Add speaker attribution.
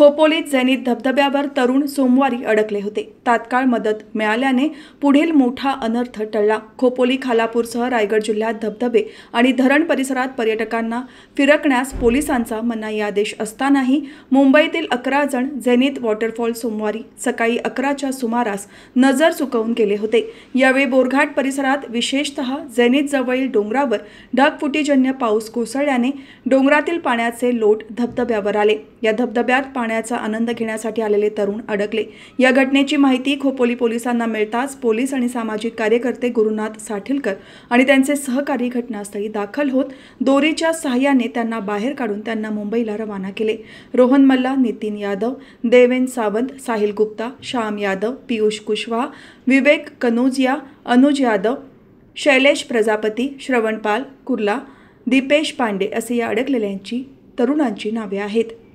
Speaker 1: खोपोलीत जेनित धबधब्यावर तरुण सोमवारी अडकले होते तात्काळ मदत मिळाल्याने पुढील मोठा अनर्थ टळला खोपोली खालापूरसह रायगड जिल्ह्यात धबधबे आणि धरण परिसरात पर्यटकांना फिरकण्यास पोलिसांचा मनाई आदेश असतानाही मुंबईतील अकरा जण झेनित वॉटरफॉल सोमवारी सकाळी अकराच्या सुमारास नजर चुकवून गेले होते यावेळी बोरघाट परिसरात विशेषत जवळील डोंगरावर ढगफुटीजन्य पाऊस कोसळल्याने डोंगरातील पाण्याचे लोट धबधब्यावर आले या धबधब्यात पाणी पाण्याचा आनंद घेण्यासाठी आलेले तरुण अडकले या घटनेची माहिती खोपोली पोलिसांना मिळताच पोलीस आणि सामाजिक कार्यकर्ते गुरुनाथ साठिलकर आणि त्यांचे सहकारी घटनास्थळी दाखल होत दोरीच्या सहाय्याने त्यांना बाहेर काढून त्यांना मुंबईला रवाना केले रोहन मल्ला नितीन यादव देवेंद्र सावंत साहिल गुप्ता श्याम यादव पियुष कुशवाहा विवेक कनोजिया अनुज यादव शैलेश प्रजापती श्रवणपाल कुर्ला दीपेश पांडे असे या अडकलेल्यांची तरुणांची नावे आहेत